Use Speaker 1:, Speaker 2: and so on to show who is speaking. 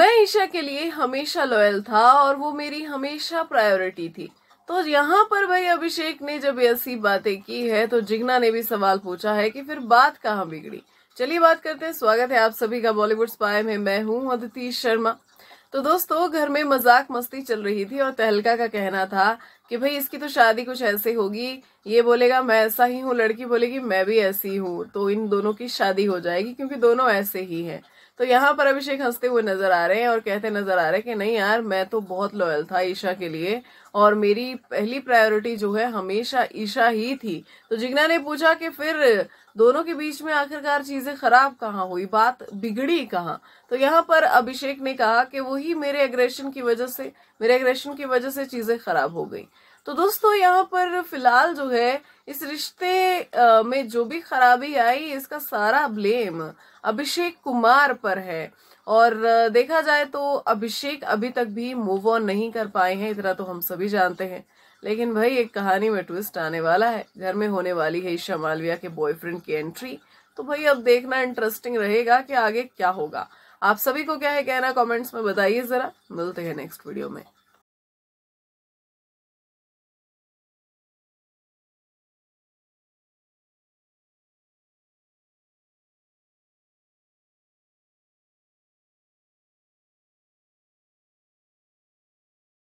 Speaker 1: मैं ईशा के लिए हमेशा लॉयल था और वो मेरी हमेशा प्रायोरिटी थी तो यहाँ पर भाई अभिषेक ने जब ऐसी बातें की है तो जिग्ना ने भी सवाल पूछा है कि फिर बात कहाँ बिगड़ी चलिए बात करते हैं स्वागत है आप सभी का बॉलीवुड स्पाई में मैं हूँ अदिति शर्मा तो दोस्तों घर में मजाक मस्ती चल रही थी और तहलका का कहना था कि भाई इसकी तो शादी कुछ ऐसे होगी ये बोलेगा मैं ऐसा ही हूँ लड़की बोलेगी मैं भी ऐसी हूँ तो इन दोनों की शादी हो जाएगी क्योंकि दोनों ऐसे ही हैं तो यहाँ पर अभिषेक हंसते हुए नजर आ रहे हैं और कहते नजर आ रहे हैं कि नहीं यार मैं तो बहुत लॉयल था ईशा के लिए और मेरी पहली प्रायोरिटी जो है हमेशा ईशा ही थी तो जिग्ना ने पूछा कि फिर दोनों के बीच में आखिरकार चीजें खराब कहाँ हुई बात बिगड़ी कहाँ तो यहाँ पर अभिषेक ने कहा कि वही मेरे एग्रेशन की वजह से मेरे एग्रेशन की वजह से चीजें खराब हो गई तो दोस्तों यहाँ पर फिलहाल जो है इस रिश्ते में जो भी खराबी आई इसका सारा ब्लेम अभिषेक कुमार पर है और देखा जाए तो अभिषेक अभी तक भी मूव ऑन नहीं कर पाए हैं इतना तो हम सभी जानते हैं लेकिन भाई एक कहानी में ट्विस्ट आने वाला है घर में होने वाली है ईशा मालविया के बॉयफ्रेंड की एंट्री तो भाई अब देखना इंटरेस्टिंग रहेगा कि आगे क्या होगा आप सभी को क्या है कहना कमेंट्स में बताइए जरा मिलते हैं नेक्स्ट वीडियो में